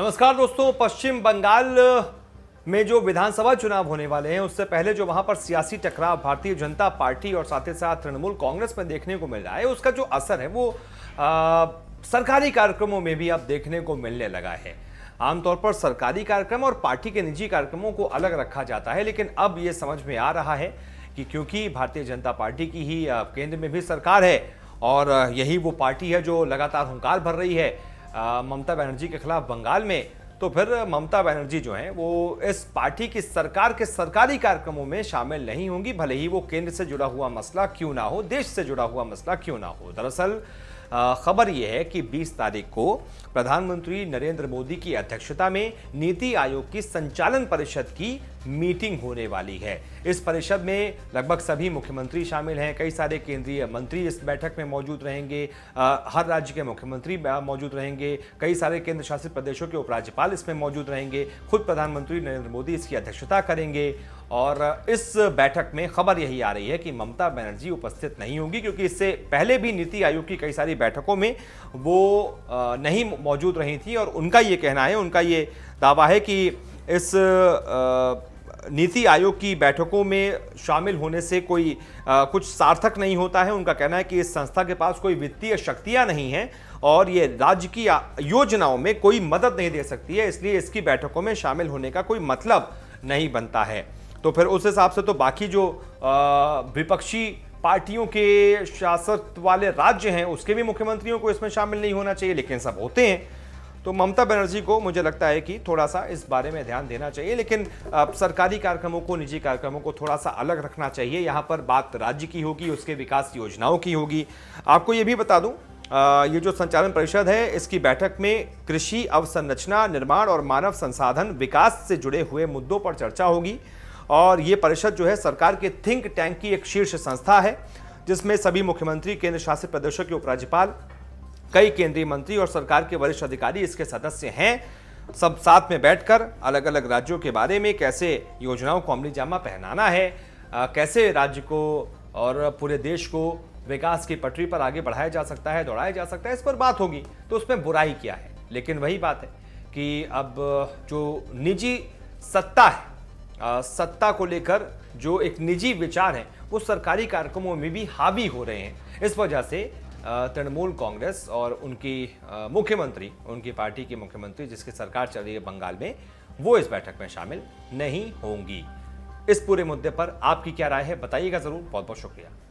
नमस्कार दोस्तों पश्चिम बंगाल में जो विधानसभा चुनाव होने वाले हैं उससे पहले जो वहां पर सियासी टकराव भारतीय जनता पार्टी और साथ ही साथ तृणमूल कांग्रेस में देखने को मिल रहा है उसका जो असर है वो आ, सरकारी कार्यक्रमों में भी अब देखने को मिलने लगा है आमतौर पर सरकारी कार्यक्रम और पार्टी के निजी कार्यक्रमों को अलग रखा जाता है लेकिन अब ये समझ में आ रहा है कि क्योंकि भारतीय जनता पार्टी की ही केंद्र में भी सरकार है और यही वो पार्टी है जो लगातार हंकार भर रही है ममता बनर्जी के खिलाफ बंगाल में तो फिर ममता बनर्जी जो हैं वो इस पार्टी की सरकार के सरकारी कार्यक्रमों में शामिल नहीं होंगी भले ही वो केंद्र से जुड़ा हुआ मसला क्यों ना हो देश से जुड़ा हुआ मसला क्यों ना हो दरअसल खबर यह है कि 20 तारीख को प्रधानमंत्री नरेंद्र मोदी की अध्यक्षता में नीति आयोग की संचालन परिषद की मीटिंग होने वाली है इस परिषद में लगभग सभी मुख्यमंत्री शामिल हैं कई सारे केंद्रीय मंत्री इस बैठक में मौजूद रहेंगे आ, हर राज्य के मुख्यमंत्री मौजूद रहेंगे कई सारे केंद्र शासित प्रदेशों के उपराज्यपाल इसमें मौजूद रहेंगे खुद प्रधानमंत्री नरेंद्र मोदी इसकी अध्यक्षता करेंगे और इस बैठक में खबर यही आ रही है कि ममता बनर्जी उपस्थित नहीं होंगी क्योंकि इससे पहले भी नीति आयोग की कई सारी बैठकों में वो नहीं मौजूद रही थी और उनका ये कहना है उनका ये दावा है कि इस नीति आयोग की बैठकों में शामिल होने से कोई कुछ सार्थक नहीं होता है उनका कहना है कि इस संस्था के पास कोई वित्तीय शक्तियाँ नहीं हैं और ये राज्य की योजनाओं में कोई मदद नहीं दे सकती है इसलिए इसकी बैठकों में शामिल होने का कोई मतलब नहीं बनता है तो फिर उस हिसाब से तो बाकी जो विपक्षी पार्टियों के शासक वाले राज्य हैं उसके भी मुख्यमंत्रियों को इसमें शामिल नहीं होना चाहिए लेकिन सब होते हैं तो ममता बनर्जी को मुझे लगता है कि थोड़ा सा इस बारे में ध्यान देना चाहिए लेकिन सरकारी कार्यक्रमों को निजी कार्यक्रमों को थोड़ा सा अलग रखना चाहिए यहाँ पर बात राज्य की होगी उसके विकास योजनाओं की होगी आपको ये भी बता दूँ ये जो संचालन परिषद है इसकी बैठक में कृषि अवसंरचना निर्माण और मानव संसाधन विकास से जुड़े हुए मुद्दों पर चर्चा होगी और ये परिषद जो है सरकार के थिंक टैंक की एक शीर्ष संस्था है जिसमें सभी मुख्यमंत्री केंद्र शासित प्रदेशों के उपराज्यपाल कई केंद्रीय मंत्री और सरकार के वरिष्ठ अधिकारी इसके सदस्य हैं सब साथ में बैठकर अलग अलग राज्यों के बारे में कैसे योजनाओं को अमली जामा पहनाना है आ, कैसे राज्य को और पूरे देश को विकास की पटरी पर आगे बढ़ाया जा सकता है दौड़ाया जा सकता है इस पर बात होगी तो उसमें बुराई क्या है लेकिन वही बात है कि अब जो निजी सत्ता है सत्ता को लेकर जो एक निजी विचार हैं वो सरकारी कार्यक्रमों में भी हावी हो रहे हैं इस वजह से तृणमूल कांग्रेस और उनकी मुख्यमंत्री उनकी पार्टी की मुख्यमंत्री जिसकी सरकार चल रही है बंगाल में वो इस बैठक में शामिल नहीं होंगी इस पूरे मुद्दे पर आपकी क्या राय है बताइएगा ज़रूर बहुत बहुत शुक्रिया